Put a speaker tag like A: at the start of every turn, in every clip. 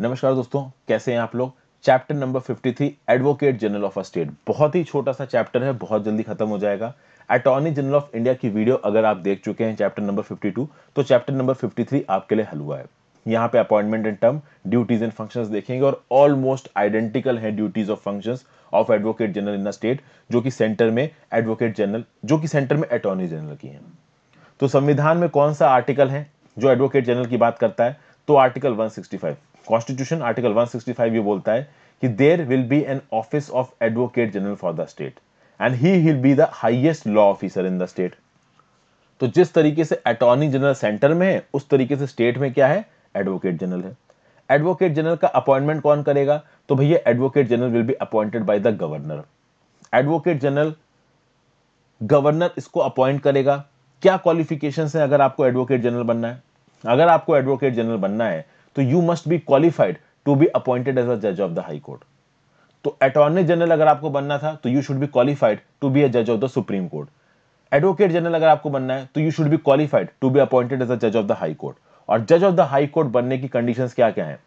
A: नमस्कार दोस्तों कैसे हैं आप लोग chapter number 53 advocate general of a state बहुत ही छोटा सा चैप्टर है बहुत जल्दी खत्म हो जाएगा अटॉर्नी जनरल ऑफ इंडिया की वीडियो अगर आप देख चुके हैं चैप्टर नंबर 52 तो चैप्टर नंबर 53 आपके लिए हलवा है यहाँ पे appointment and term duties and function देखेंगे और ऑलमोस्ट आइडेंटिकल है duties of function of advocate general in state जो कि सेंटर में एडवोकेट जनरल जो कि सेंटर में अटॉर्नी जनरल की है तो संविधान में कौन सा आर्टिकल है जो एडवोकेट जनरल की बात करता है तो आर्टिकल 165 कॉन्स्टिट्यूशन आर्टिकल 165 ये बोलता है कि there will be an office of advocate general for the state and he will be the highest law officer in the state तो जिस तरीके से अटॉर्नी जनरल सेंटर में है उस तरीके से स्टेट में क्या है एडवोकेट जनरल है एडवोकेट जनरल का अपॉइंटमेंट कौन करेगा तो भैया advocate general will be appointed by the governor advocate general governor इसको अपॉइंट करेगा क्या क्वालिफिकेशंस है अगर आपको एडवोकेट जनरल बनना है अगर आपको एडवोकेट जनरल बनना है तो you must be qualified to be appointed as a जज ऑफ द हाई कोर्ट तो अटॉर्नी जनरल अगर आपको बनना था तो you should be qualified to be a जज of the supreme court advocate general अगर आपको बनना है तो you should be qualified to be appointed as a जज ऑफ द हाई कोर्ट और जज ऑफ द हाई कोर्ट बनने की कंडीशंस क्या क्या हैं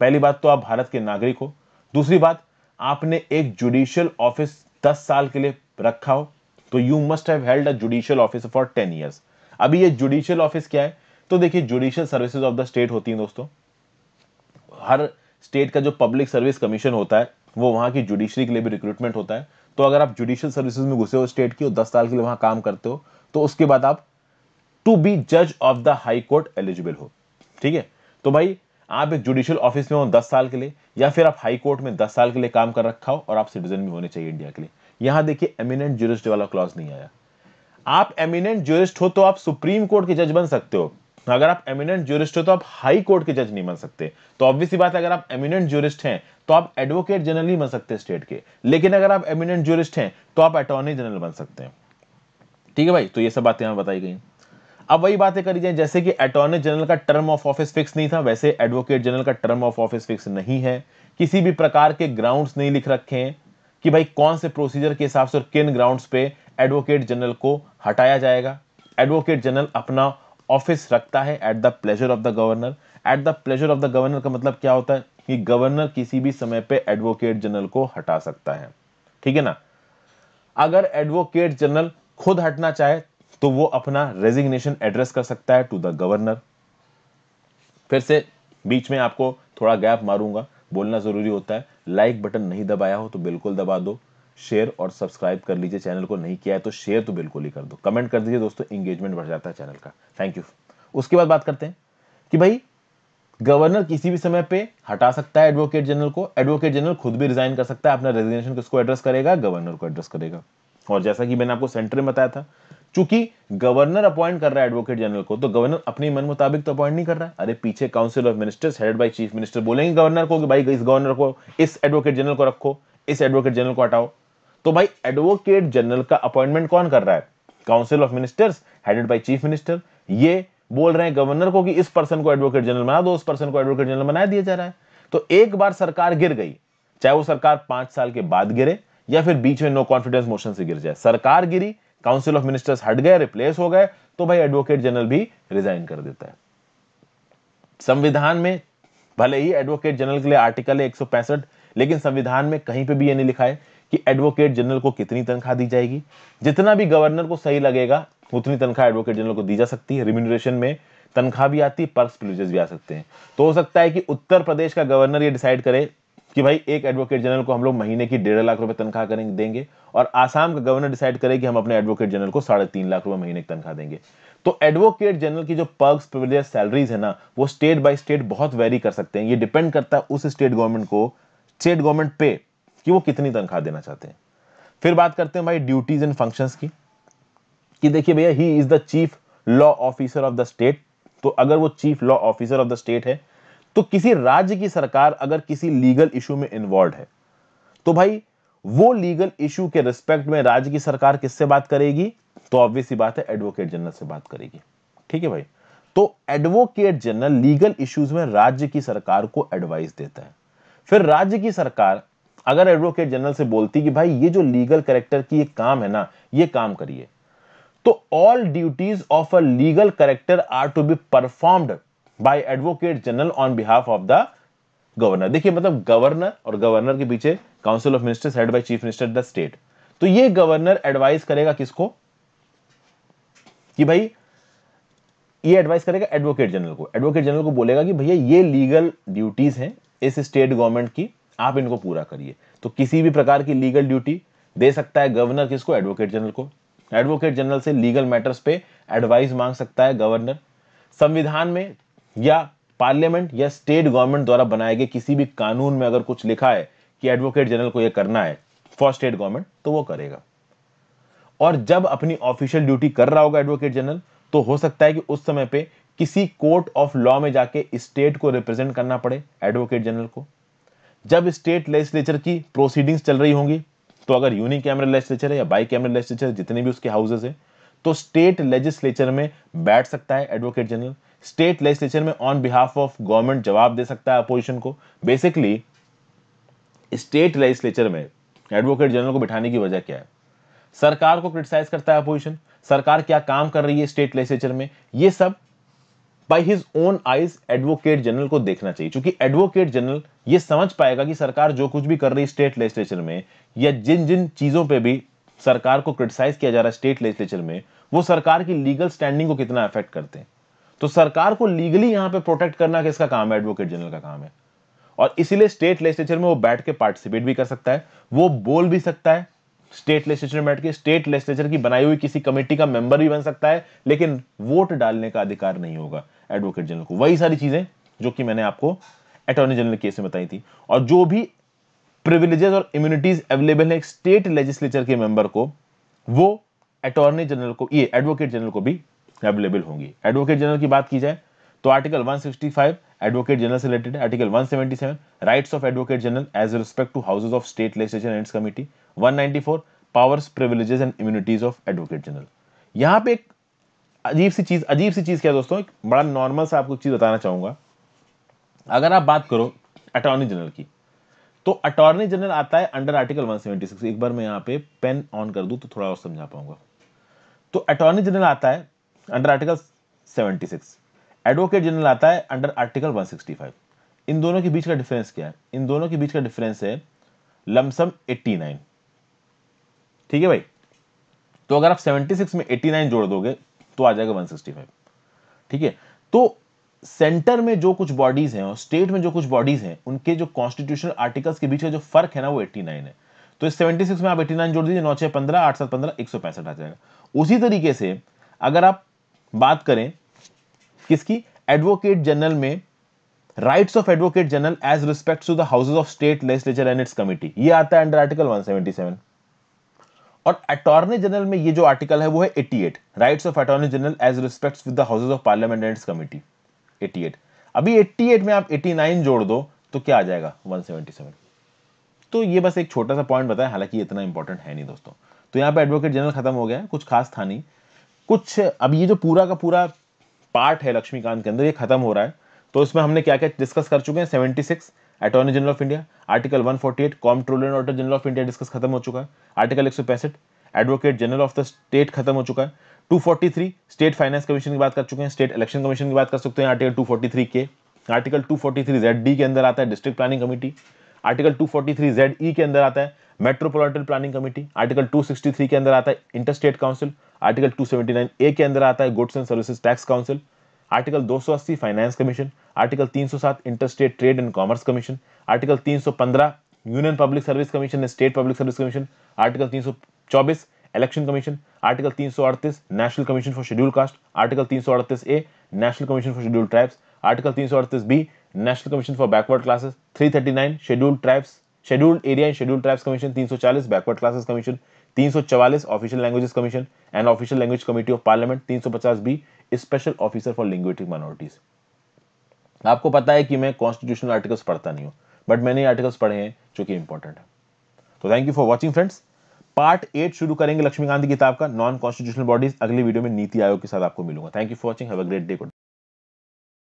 A: पहली बात तो आप भारत के नागरिक हो दूसरी बात आपने एक जुडिशियल ऑफिस दस साल के लिए रखा हो तो you must have held a judicial office for ten years अभी ये जुडिशियल ऑफिस क्या है तो देखिए judicial services of the state होती हैं दोस्तों हर स्टेट का जो पब्लिक सर्विस कमीशन होता है वो वहाँ की जुडिशरी के लिए भी रिक्रूटमेंट होता है तो अगर आप जुडिशियल सर्विसेज में घुसे हो स्टेट की और दस साल के लिए वहाँ काम करते हो तो उसके बाद आप टू बी जज of the high court eligible हो ठीक है तो भाई आप एक जुडिशियल ऑफिस में हो दस साल के लिए या फिर आप हाई कोर्ट में दस साल के लिए काम कर रखा हो और आप सिटीजन भी होने चाहिए इंडिया के लिए यहां देखिए एमिनेंट जुरिस्ट वाला क्लॉज नहीं आया आप एमिनेंट ज्यूरिस्ट हो तो आप सुप्रीम कोर्ट के जज बन सकते हो अगर आप एमिनेंट जूरिस्ट हो तो आप हाई कोर्ट के जज नहीं बन सकते तो ऑब्वियस बात है अगर आप एमिनेंट जूरिस्ट हैं तो आप एडवोकेट जनरल नहीं बन सकते स्टेट के लेकिन अगर आप एमिनेंट जूरिस्ट हैं तो आप अटॉर्नी जनरल बन सकते हैं ठीक है भाई तो ये सब बातें यहां बताई गई अब वही बातें करी जाए जैसे कि अटॉर्नी जनरल का टर्म ऑफ ऑफिस फिक्स नहीं था वैसे एडवोकेट जनरल का टर्म ऑफ ऑफिस फिक्स नहीं है किसी भी प्रकार के ग्राउंड्स नहीं लिख रखे हैं कि भाई कौन से प्रोसीजर के हिसाब से और किन ग्राउंड्स पे एडवोकेट जनरल को हटाया जाएगा एडवोकेट जनरल अपना ऑफिस रखता है at the pleasure of the governor at the pleasure of the governor का मतलब क्या होता है कि गवर्नर किसी भी समय पे एडवोकेट जनरल को हटा सकता है ठीक है ना अगर एडवोकेट जनरल खुद हटना चाहे तो वो अपना रेजिग्नेशन एड्रेस कर सकता है टू द गवर्नर फिर से बीच में आपको थोड़ा गैप मारूंगा बोलना जरूरी होता है लाइक बटन नहीं दबाया हो तो बिल्कुल दबा दो शेयर और सब्सक्राइब कर लीजिए चैनल को नहीं किया है तो शेयर तो बिल्कुल ही कर दो कमेंट कर दीजिए दोस्तों इंगेजमेंट बढ़ जाता है चैनल का थैंक यू उसके बाद बात करते हैं कि भाई गवर्नर किसी भी समय पे हटा सकता है एडवोकेट जनरल को एडवोकेट जनरल खुद भी रिजाइन कर सकता है अपना रेजिग्नेशन किसको एड्रेस करेगा गवर्नर को एड्रेस करेगा और जैसा कि मैंने आपको सेंटर में बताया था चूंकि गवर्नर अपॉइंट कर रहा है एडवोकेट जनरल को तो गवर्नर अपनी मन मुताबिक तो अपॉइंट नहीं कर रहा है अरे पीछे council of ministers head by chief minister बोलेंगे गवर्नर को कि भाई इस गवर्नर को इस एडवोकेट जनरल को रखो इस एडवोकेट जनरल को हटाओ तो भाई एडवोकेट जनरल का अपॉइंटमेंट कौन कर रहा है council of ministers headed by chief minister ये बोल रहे हैं गवर्नर को कि इस पर्सन को एडवोकेट जनरल बना दो उस पर्सन को एडवोकेट जनरल बनाया दिया जा रहा है तो एक बार सरकार गिर गई चाहे वो सरकार पांच साल के बाद गिरे या फिर बीच में नो कॉन्फिडेंस मोशन से गिर जाए सरकार गिरी काउंसिल ऑफ मिनिस्टर्स हट गए रिप्लेस हो गए तो भाई एडवोकेट जनरल भी रिजाइन कर देता है संविधान में भले ही एडवोकेट जनरल के लिए आर्टिकल है एक लेकिन संविधान में कहीं पे भी ये नहीं लिखा है कि एडवोकेट जनरल को कितनी तनख्वाह दी जाएगी जितना भी गवर्नर को सही लगेगा उतनी तनख्वाह एडवोकेट जनरल को दी जा सकती है रिम्यूनरेशन में तनख्वाह भी आती है पर्स भी आ सकते हैं तो हो सकता है कि उत्तर प्रदेश का गवर्नर ये डिसाइड करे कि भाई एक एडवोकेट जनरल को हम लोग महीने की डेढ़ लाख रुपए तनख्वाह करेंगे देंगे और आसाम का गवर्नर डिसाइड करे कि हम अपने एडवोकेट जनरल को साढ़े तीन लाख रुपए महीने की तनख्वाह देंगे तो एडवोकेट जनरल की जो पर्स प्रिविलेज सैलरीज है ना वो स्टेट बाय स्टेट बहुत वेरी कर सकते हैं ये डिपेंड करता है उस स्टेट गवर्नमेंट को स्टेट गवर्नमेंट पे कि वो कितनी तनख्वाह देना चाहते हैं फिर बात करते हैं भाई ड्यूटीज एंड फंक्शंस की कि देखिए भैया he is the chief law officer of the state तो अगर वो chief law officer of the state है तो किसी राज्य की सरकार अगर किसी लीगल इशू में इन्वॉल्व है तो भाई वो लीगल इशू के रिस्पेक्ट में राज्य की सरकार किससे बात करेगी तो ऑब्वियस ही बात है एडवोकेट जनरल से बात करेगी ठीक है भाई तो एडवोकेट जनरल लीगल इश्यूज में राज्य की सरकार को एडवाइस देता है फिर राज्य की सरकार अगर एडवोकेट जनरल से बोलती कि भाई ये जो लीगल करेक्टर की एक काम है ना ये काम करिए तो all duties of a legal character are to be performed by advocate general on behalf of the governor देखिए मतलब गवर्नर और गवर्नर के पीछे council of ministers head by chief minister the state तो ये गवर्नर एडवाइस करेगा किसको कि भाई ये एडवाइस करेगा एडवोकेट जनरल को एडवोकेट जनरल को बोलेगा कि भैया ये लीगल ड्यूटीज हैं इस स्टेट गवर्नमेंट की आप इनको पूरा करिए तो किसी भी प्रकार की लीगल ड्यूटी दे सकता है गवर्नर किसको एडवोकेट जनरल को एडवोकेट जनरल से लीगल मैटर्स पे एडवाइस मांग सकता है गवर्नर संविधान में या पार्लियामेंट या स्टेट गवर्नमेंट द्वारा बनाए गए किसी भी कानून में अगर कुछ लिखा है कि एडवोकेट जनरल को यह करना है फॉर स्टेट गवर्नमेंट तो वो करेगा और जब अपनी ऑफिशियल ड्यूटी कर रहा होगा एडवोकेट जनरल तो हो सकता है कि उस समय पे किसी कोर्ट ऑफ लॉ में जाके स्टेट को रिप्रेजेंट करना पड़े एडवोकेट जनरल को जब स्टेट लेजिस्लेचर की प्रोसीडिंग्स चल रही होंगी तो अगर यूनिक कैमरा लेजिस्लेचर है या बाई कैमरा लेजिस्लेचर जितने भी उसके हाउसेज हैं तो स्टेट लेजिस्लेचर में बैठ सकता है एडवोकेट जनरल स्टेट लेजिस्लेचर में ऑन बिहाफ ऑफ गवर्नमेंट जवाब दे सकता है अपोजिशन को बेसिकली स्टेट लेजिस्लेचर में एडवोकेट जनरल को बिठाने की वजह क्या है सरकार को क्रिटिसाइज करता है अपोजिशन सरकार क्या काम कर रही है स्टेट लेजिस्लेचर में ये सब by his own eyes advocate general को देखना चाहिए क्योंकि एडवोकेट जनरल ये समझ पाएगा कि सरकार जो कुछ भी कर रही स्टेट लेजिस्लेचर में या जिन जिन चीज़ों पे भी सरकार को क्रिटिसाइज किया जा रहा है स्टेट लेजिस्लेचर में वो सरकार की लीगल स्टैंडिंग को कितना अफेक्ट करते हैं तो सरकार को लीगली यहां पे प्रोटेक्ट करना किसका काम है एडवोकेट जनरल का काम है और इसीलिए स्टेट लेजिस्लेचर में वो बैठ के पार्टिसिपेट भी कर सकता है वो बोल भी सकता है स्टेट लेजिस्लेचर में बैठ के स्टेट लेजिस्लेचर की बनाई हुई किसी कमेटी का मेंबर भी बन सकता है लेकिन वोट डालने का अधिकार नहीं होगा एडवोकेट जनरल को वही सारी चीजें जो कि मैंने आपको अटॉर्नी जनरल केस में बताई थी और जो भी प्रिविलेजेस और इम्यूनिटीज अवेलेबल है स्टेट लेजिस्लेचर के मेंबर को वो अटॉर्नी जनरल को ये एडवोकेट जनरल को भी अवेलेबल होंगी एडवोकेट जनरल की बात की जाए तो आर्टिकल 165 एडवोकेट जनरल से related article 177 rights of advocate general as respect to houses of state legislature and committee 194 powers privileges and immunities of advocate general यहां पे एक अजीब सी चीज अजीब सी चीज क्या दोस्तों एक बड़ा नॉर्मल सा आपको चीज बताना चाहूंगा अगर आप बात करो अटॉर्नी जनरल की तो अटॉर्नी जनरल आता है अंडर आर्टिकल 176 एक बार मैं यहां पे पेन ऑन कर दूं तो थोड़ा और समझा पाऊंगा तो अटॉर्नी जनरल आता है अंडर आर्टिकल 76 एडवोकेट जनरल आता है अंडर आर्टिकल 165 इन दोनों के बीच का डिफरेंस क्या है इन दोनों के बीच का डिफरेंस है लमसम 89 ठीक है भाई तो अगर आप 76 में 89 जोड़ दोगे तो आ जाएगा 165 ठीक है तो सेंटर में जो कुछ बॉडीज हैं और स्टेट में जो कुछ बॉडीज हैं उनके जो कॉन्स्टिट्यूशनल आर्टिकल्स के बीच का जो फर्क है ना वो 89 है तो इस 76 में आप 89 जोड़ दीजिए नौ छः पंद्रह आठ सात पंद्रह एक सौ पैंसठ आ जाएगा उसी तरीके से अगर आप बात करें किसकी एडवोकेट जनरल में rights of advocate general as respect to the houses of state legislature and its committee ये आता है अंडर आर्टिकल वन और अटॉर्नी जनरल में ये जो आर्टिकल है वो है 88 rights of attorney general as respects with the houses of parliament and its committee 88 अभी 88 में आप 89 जोड़ दो तो क्या आ जाएगा 177 तो ये बस एक छोटा सा पॉइंट बताया हालांकि इतना इंपॉर्टेंट है नहीं दोस्तों तो यहाँ पे एडवोकेट जनरल खत्म हो गया कुछ खास था नहीं कुछ अब ये जो पूरा का पूरा पार्ट है लक्ष्मीकांत के अंदर ये खत्म हो रहा है तो इसमें हमने क्या क्या डिस्कस कर चुके हैं seventy six attorney general of India article one forty eight 148 comptroller auditor general of India discuss खत्म हो चुका है आर्टिकल एक सौ पैंसठ advocate general of the state खत्म हो चुका है 243 स्टेट फाइनेंस कमीशन की बात कर चुके हैं स्टेट इलेक्शन कमीशन की बात कर सकते हैं आर्टिकल 243 के आर्टिकल 243 जेड डी के अंदर आता है district planning committee article 243 Z E के अंदर आता है मेट्रोपोलिटन प्लानिंग कमेटी आर्टिकल 263 के अंदर आता है स्टेट काउंसिल आर्टिकल 279 ए के अंदर आता है goods and services tax council article 280 finance commission article 307 state trade and commerce commission article 315 union public service commission state public service commission article चौबीस election commission article तीन सौ अड़तीस national commission for schedule caste article तीन सौ अड़तीस A national commission for schedule tribes article तीन सौ अड़तीस B national commission for backward classes three thirty nine schedule tribes scheduled area and schedule tribes commission चालीस बैकवर्ड क्लासेस कमीशन तीन सौ चवालीस official languages commission and official language committee of parliament तीन सौ पचास B special officer for linguistic minorities आपको पता है कि मैं कॉन्स्टिट्यूशनल आर्टिकल्स पढ़ता नहीं हूँ बट मैंने आर्टिकल्स पढ़े हैं जो कि इंपॉर्टेंट है तो thank you for watching friends part eight शुरू करेंगे लक्ष्मीकांत की किताब का नॉन कॉन्स्टिट्यूशनल बॉडीज अगली वीडियो में नीति आयोग के साथ आपको मिलूंगा thank you for watching have a great day